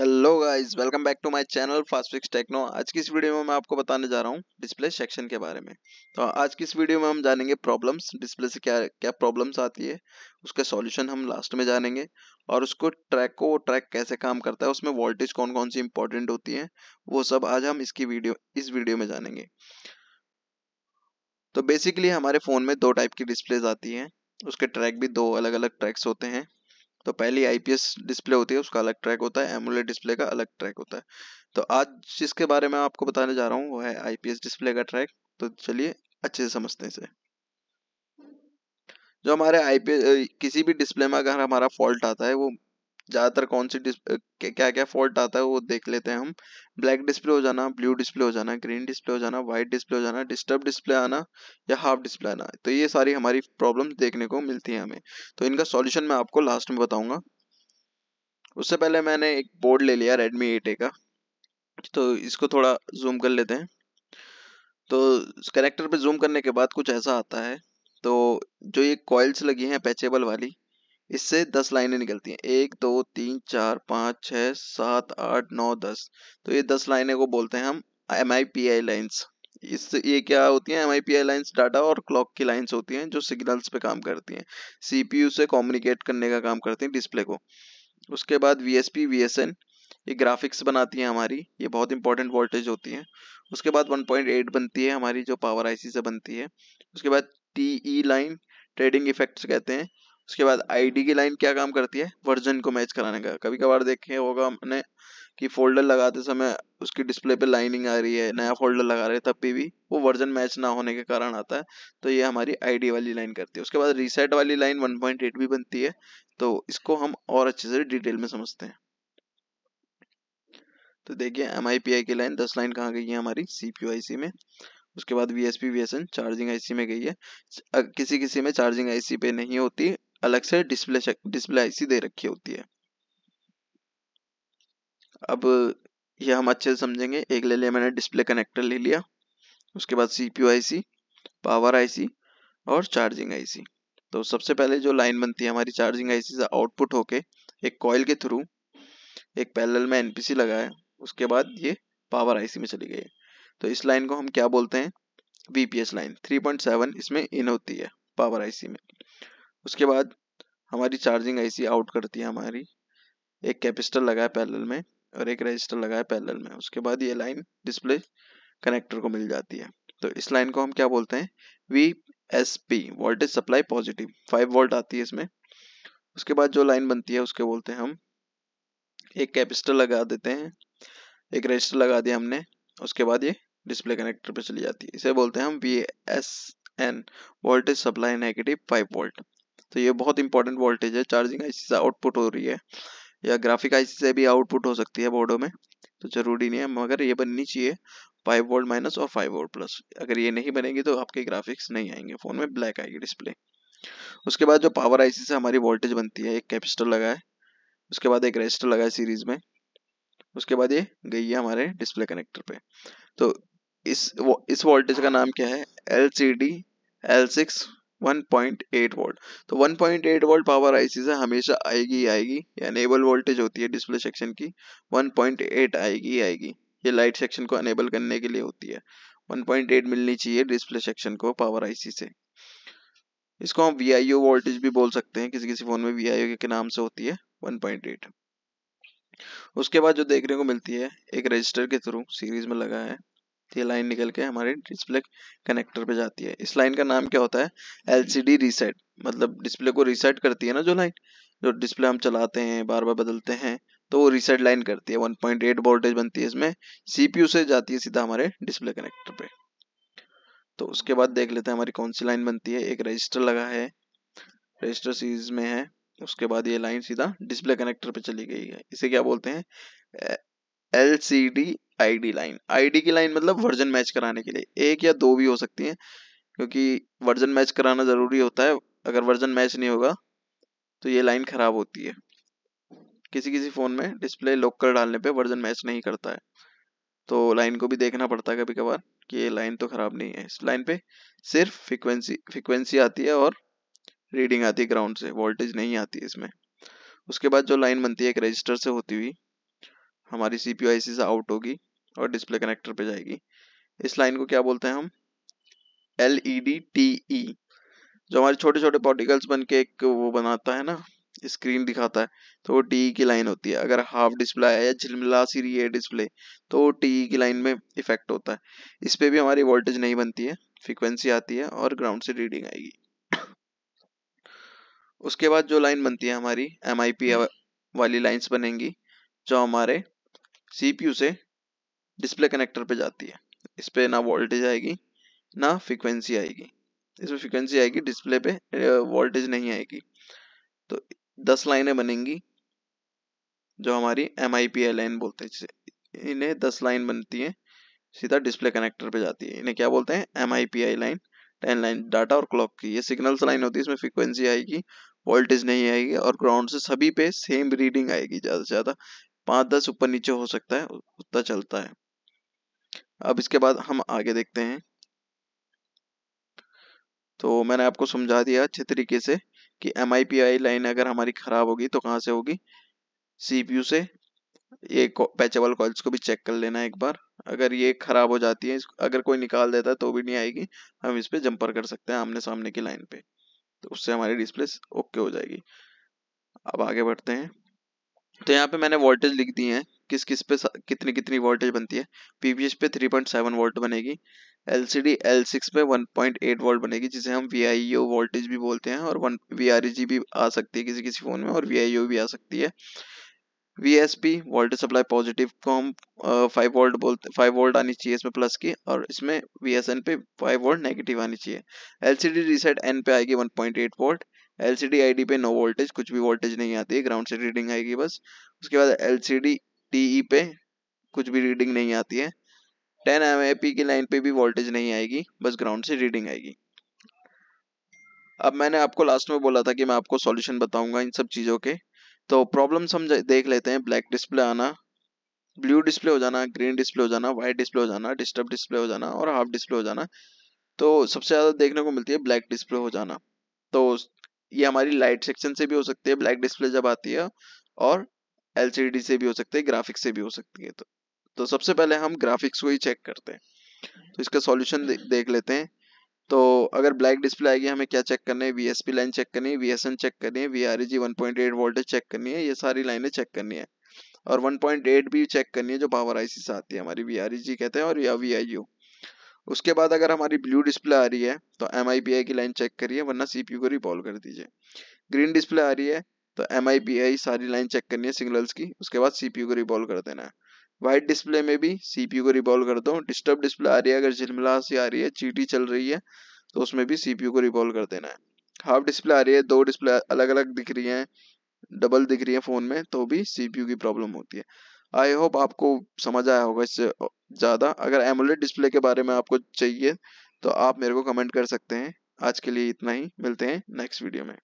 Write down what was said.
hello guys welcome back to my channel fast fix techno आज की इस video में मैं आपको बताने जा रहा हूँ डिस्प्ले सेक्शन के बारे में तो आज की इस वीडियो में हम जानेंगे प्रॉब्लम्स डिस्प्ले से क्या क्या प्रॉब्लम्स आती है उसका सॉल्यूशन हम लास्ट में जानेंगे और उसको ट्रैक को ट्रैक कैसे काम करता है उसमें वोल्टेज कौन कौन सी इंपॉर्टेंट होती है वो सब आज हम इसकी वीडियो इस वीडियो में जानेंगे तो बेसिकली हमारे फ़ोन में दो टाइप की डिस्प्लेज आती है उसके ट्रैक भी दो अलग अलग ट्रैक्स होते हैं तो पहली आईपीएस डिस्प्ले होती है उसका अलग ट्रैक होता है एमुलेट डिस्प्ले का अलग ट्रैक होता है तो आज जिसके बारे में आपको बताने जा रहा हूँ वो है आईपीएस डिस्प्ले का ट्रैक तो चलिए अच्छे से समझते हैं इसे जो हमारे आईपीएस किसी भी डिस्प्ले में अगर हमारा फॉल्ट आता है वो ज़्यादातर कौन सी क्या क्या फॉल्ट आता है वो देख लेते हैं हम ब्लैक डिस्प्ले हो जाना ब्लू डिस्प्ले हो जाना ग्रीन डिस्प्ले हो जाना व्हाइट डिस्प्ले हो जाना डिस्टर्ब डिस्प्ले आना या हाफ डिस्प्ले आना तो ये सारी हमारी प्रॉब्लम देखने को मिलती है हमें तो इनका सोल्यूशन मैं आपको लास्ट में बताऊंगा उससे पहले मैंने एक बोर्ड ले लिया रेडमी एट का तो इसको थोड़ा जूम कर लेते हैं तो कनेक्टर पे जूम करने के बाद कुछ ऐसा आता है तो जो ये कॉइल्स लगी हैं पैचेबल वाली इससे दस लाइनें निकलती हैं एक दो तीन चार पाँच छ सात आठ नौ दस तो ये दस लाइनें को बोलते हैं हम M I P I lines इस ये क्या होती हैं M I P I lines data और क्लॉक की लाइन्स होती हैं जो सिग्नल्स पे काम करती हैं सीपीयू से कम्युनिकेट करने का काम करती हैं डिस्प्ले को उसके बाद V S P V S N ये ग्राफिक्स बनाती हैं हमारी ये बहुत इंपॉर्टेंट वोल्टेज होती है उसके बाद वन पॉइंट एट बनती है हमारी जो पावर आई सी से बनती है उसके बाद T E line trading effects कहते हैं उसके बाद आईडी की लाइन क्या काम करती है वर्जन को मैच कराने का कभी कभार देखे होगा हमने कि फोल्डर लगाते समय उसकी डिस्प्ले पे लाइनिंग आ रही है नया फोल्डर लगा रहे तब भी वो वर्जन मैच ना होने के कारण आता है तो ये हमारी आईडी वाली लाइन करती है उसके बाद रीसेट वाली लाइन 1.8 भी बनती है तो इसको हम और अच्छे से डिटेल में समझते हैं तो देखिए एम की लाइन दस लाइन कहाँ गई है हमारी सी में उसके बाद वी एस चार्जिंग आईसी में गई है किसी किसी में चार्जिंग आईसी पे नहीं होती अलग से डिस्प्ले डिस्प्ले आईसी दे रखी होती है अब यह हम अच्छे से समझेंगे एक ले लिया मैंने डिस्प्ले कनेक्टर ले लिया उसके बाद सीपीयू आईसी पावर आईसी और चार्जिंग आईसी तो सबसे पहले जो लाइन बनती है हमारी चार्जिंग आईसी से आउटपुट होके एक कॉइल के थ्रू एक पैरेलल में एनपीसी लगाया उसके बाद ये पावर आईसी में चली गई है तो इस लाइन को हम क्या बोलते हैं वीपीएस लाइन 3.7 इसमें इन होती है पावर आईसी में उसके बाद हमारी चार्जिंग आईसी आउट करती है हमारी एक कैपेसिटर लगा है पैरेलल में और एक रजिस्टर लगा है पैरेलल में उसके बाद ये लाइन डिस्प्ले कनेक्टर को मिल जाती है तो इस लाइन को हम क्या बोलते हैं V S P voltage supply positive five volt आती है इसमें उसके बाद जो लाइन बनती है उसके बोलते हैं हम एक कैपेसिटर लगा देते हैं एक रजिस्टर लगा दिया हमने उसके बाद ये डिस्प्ले कनेक्टर पे चली जाती है इसे बोलते हैं हम V S N voltage supply negative five volt तो ये बहुत इंपॉर्टेंट वोल्टेज है चार्जिंग आईसी से आउटपुट हो रही है या ग्राफिक आईसी से भी आउटपुट हो सकती है बोर्डो में तो जरूरी नहीं है मगर ये बननी चाहिए फाइव वोल्ट माइनस और फाइव वोल्ट प्लस अगर ये नहीं बनेगी तो आपके ग्राफिक्स नहीं आएंगे फोन में ब्लैक आएगी डिस्प्ले उसके बाद जो पावर आईसी से हमारी वोल्टेज बनती है एक कैपेसिटर लगा है उसके बाद एक रजिस्टर लगा है सीरीज में उसके बाद ये गई है हमारे डिस्प्ले कनेक्टर पे तो इस वो, इस वोल्टेज का नाम क्या है L C D L six 1.8 volt तो 1.8 वोल्ट पावर आईसी से हमेशा आएगी आएगी या अनेबल वोल्टेज होती है डिस्प्ले सेक्शन की 1.8 आएगी आएगी ये लाइट सेक्शन को अनेबल करने के लिए होती है 1.8 मिलनी चाहिए डिस्प्ले सेक्शन को पावर आईसी से इसको हम वी वोल्टेज भी बोल सकते हैं किसी किसी फोन में वी के नाम से होती है 1.8 उसके बाद जो देखने को मिलती है एक रजिस्टर के थ्रू सीरीज में लगा है ये लाइन निकल के हमारे डिस्प्ले कनेक्टर पे जाती है इस लाइन का नाम क्या होता है एलसीडी रीसेट मतलब डिस्प्ले को रीसेट करती है ना जो लाइन जो डिस्प्ले हम चलाते हैं बार बार बदलते हैं तो वो रीसेट लाइन करती है 1.8 वोल्टेज बनती है इसमें सीपीयू से जाती है सीधा हमारे डिस्प्ले कनेक्टर पे तो उसके बाद देख लेते हैं हमारी कौन सी लाइन बनती है एक रजिस्टर लगा है रजिस्टर सीरीज में है उसके बाद ये लाइन सीधा डिस्प्ले कनेक्टर पे चली गई है इसे क्या बोलते हैं L C D I D line I D की लाइन मतलब वर्जन मैच कराने के लिए एक या दो भी हो सकती हैं क्योंकि वर्जन मैच कराना ज़रूरी होता है अगर वर्जन मैच नहीं होगा तो ये लाइन ख़राब होती है किसी किसी फ़ोन में डिस्प्ले लोकल डालने पे वर्जन मैच नहीं करता है तो लाइन को भी देखना पड़ता है कभी कभार कि ये लाइन तो ख़राब नहीं है इस लाइन पे सिर्फ फ्रिक्वेंसी फ्रिक्वेंसी आती है और रीडिंग आती है ग्राउंड से वोल्टेज नहीं आती इसमें उसके बाद जो लाइन बनती है एक रजिस्टर से होती हुई हमारी सी पी से आउट होगी और डिस्प्ले कनेक्टर पे जाएगी इस लाइन को क्या बोलते हैं हम L E D T E जो हमारे छोटे छोटे पार्टिकल्स बन के एक वो बनाता है ना स्क्रीन दिखाता है तो वो टी e की लाइन होती है अगर हाफ डिस्प्ले है या झिलमिला सी रही है डिस्प्ले तो वो टी e की लाइन में इफेक्ट होता है इस पर भी हमारी वोल्टेज नहीं बनती है फ्रिक्वेंसी आती है और ग्राउंड से रीडिंग आएगी उसके बाद जो लाइन बनती है हमारी एम वाली लाइन्स बनेंगी जो हमारे सीपीयू से डिस्प्ले कनेक्टर पे जाती है इस पर ना वोल्टेज आएगी ना फ्रिक्वेंसी आएगी इसमें फ्रिक्वेंसी आएगी डिस्प्ले पे वोल्टेज नहीं आएगी तो दस लाइनें बनेंगी जो हमारी एम आई पी लाइन बोलते हैं जिसे इन्हें दस लाइन बनती है सीधा डिस्प्ले कनेक्टर पे जाती है इन्हें क्या बोलते हैं M I P I line ten line data और क्लॉक की ये सिग्नल्स लाइन होती है इसमें फ्रिक्वेंसी आएगी वोल्टेज नहीं आएगी और ग्राउंड से सभी पे सेम रीडिंग आएगी ज़्यादा से ज़्यादा पाँच दस ऊपर नीचे हो सकता है उतना चलता है अब इसके बाद हम आगे देखते हैं तो मैंने आपको समझा दिया अच्छे तरीके से कि एम लाइन अगर हमारी खराब होगी तो कहां से होगी सीपीयू से ये पैचेबल कॉल्स को भी चेक कर लेना एक बार अगर ये खराब हो जाती है अगर कोई निकाल देता है तो भी नहीं आएगी हम इस पर जंपर कर सकते हैं आमने सामने की लाइन पे तो उससे हमारी डिस्प्ले ओके हो जाएगी अब आगे बढ़ते हैं तो यहाँ पे मैंने वोल्टेज लिख दी है किस किस पे कितनी कितनी वोल्टेज बनती है पीवीएच पे 3.7 वोल्ट बनेगी एलसीडी एल पे 1.8 वोल्ट बनेगी जिसे हम वी वोल्टेज e भी बोलते हैं और वी e भी आ सकती है किसी किसी फ़ोन में और वी e भी आ सकती है वी वोल्टेज सप्लाई पॉजिटिव को हम फाइव वोल्ट बोलते फाइव वोल्ट आनी चाहिए इसमें प्लस की और इसमें वी पे फाइव वोल्ट नेगेटिव आनी चाहिए सी डी रीसेट एन पे आएगी 1.8 वोल्ट एलसीडी आईडी पे नो वोल्टेज कुछ भी वोल्टेज नहीं आती है ग्राउंड से रीडिंग आएगी बस उसके बाद एलसीडी टीई e पे कुछ भी रीडिंग नहीं आती है टेन एम की लाइन पे भी वोल्टेज नहीं आएगी बस ग्राउंड से रीडिंग आएगी अब मैंने आपको लास्ट में बोला था कि मैं आपको सॉल्यूशन बताऊंगा इन सब चीज़ों के तो प्रॉब्लम हम देख लेते हैं ब्लैक डिस्प्ले आना ब्लू डिस्प्ले हो जाना ग्रीन डिस्प्ले हो जाना व्हाइट डिस्प्ले हो जाना डिस्टर्ब डिस्प्ले हो जाना और हाफ डिस्प्ले हो जाना तो सबसे ज़्यादा देखने को मिलती है ब्लैक डिस्प्ले हो जाना तो ये हमारी लाइट सेक्शन से भी हो सकती है ब्लैक डिस्प्ले जब आती है और एल से भी हो सकती है ग्राफिक्स से भी हो सकती है तो तो सबसे पहले हम ग्राफिक्स को ही चेक करते हैं तो इसका सॉल्यूशन दे, देख लेते हैं तो अगर ब्लैक डिस्प्ले आएगी हमें क्या चेक करना है वीएसपी लाइन चेक करनी है वीएसएन चेक करनी है वीआरजी 1.8 वोल्टेज चेक करनी है ये सारी लाइनें चेक करनी है और 1.8 भी चेक करनी है जो पावर आईसी से आती है हमारी वीआरजी e कहते हैं और या वीआईयू उसके बाद अगर हमारी ब्लू डिस्प्ले आ रही है तो एम की लाइन चेक करिए वरना सीपीयू को रिकॉल कर दीजिए ग्रीन डिस्प्ले आ रही है तो एम सारी लाइन चेक करनी है सिग्नल्स की उसके बाद सीपीयू को रिकॉल कर देना है व्हाइट डिस्प्ले में भी सीपीयू को रिकॉल कर दो डिस्टर्ब डिस्प्ले आ रही है अगर झिलमिला से आ रही है चीटी चल रही है तो उसमें भी सीपीयू को रिकॉल कर देना है हाफ डिस्प्ले आ रही है दो डिस्प्ले अलग अलग दिख रही है डबल दिख रही है फोन में तो भी सीपीयू की प्रॉब्लम होती है आई होप आपको समझ आया होगा इससे ज़्यादा अगर एमोलेट डिस्प्ले के बारे में आपको चाहिए तो आप मेरे को कमेंट कर सकते हैं आज के लिए इतना ही मिलते हैं नेक्स्ट वीडियो में